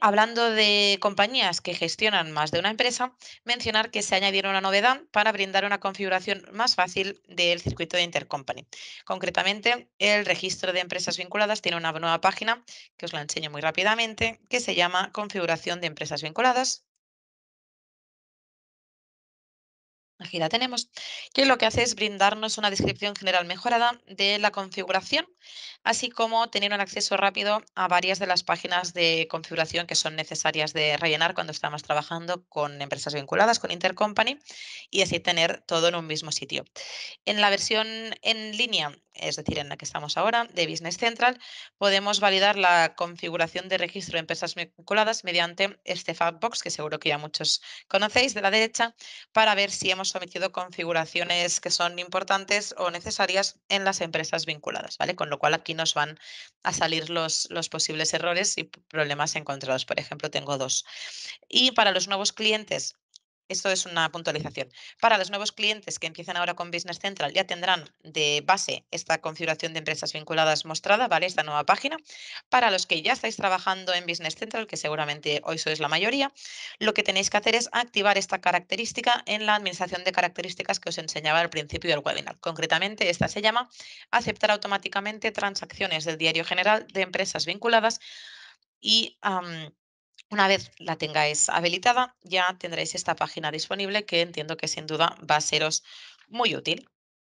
hablando de compañías que gestionan más de una empresa, mencionar que se añadieron una novedad para brindar una configuración más fácil del circuito de intercompany. Concretamente, el registro de empresas vinculadas tiene una nueva página que os la enseño muy rápidamente, que se llama Configuración de empresas vinculadas. Aquí la tenemos, que lo que hace es brindarnos una descripción general mejorada de la configuración así como tener un acceso rápido a varias de las páginas de configuración que son necesarias de rellenar cuando estamos trabajando con empresas vinculadas con Intercompany y así tener todo en un mismo sitio. En la versión en línea, es decir, en la que estamos ahora, de Business Central, podemos validar la configuración de registro de empresas vinculadas mediante este Fabbox, que seguro que ya muchos conocéis de la derecha, para ver si hemos sometido configuraciones que son importantes o necesarias en las empresas vinculadas, ¿vale? Con lo cual aquí nos van a salir los, los posibles errores y problemas encontrados. Por ejemplo, tengo dos. Y para los nuevos clientes, esto es una puntualización. Para los nuevos clientes que empiezan ahora con Business Central, ya tendrán de base esta configuración de empresas vinculadas mostrada, ¿vale? Esta nueva página. Para los que ya estáis trabajando en Business Central, que seguramente hoy sois la mayoría, lo que tenéis que hacer es activar esta característica en la administración de características que os enseñaba al principio del webinar. Concretamente, esta se llama aceptar automáticamente transacciones del diario general de empresas vinculadas y una vez la tengáis habilitada, ya tendréis esta página disponible que entiendo que sin duda va a seros muy útil.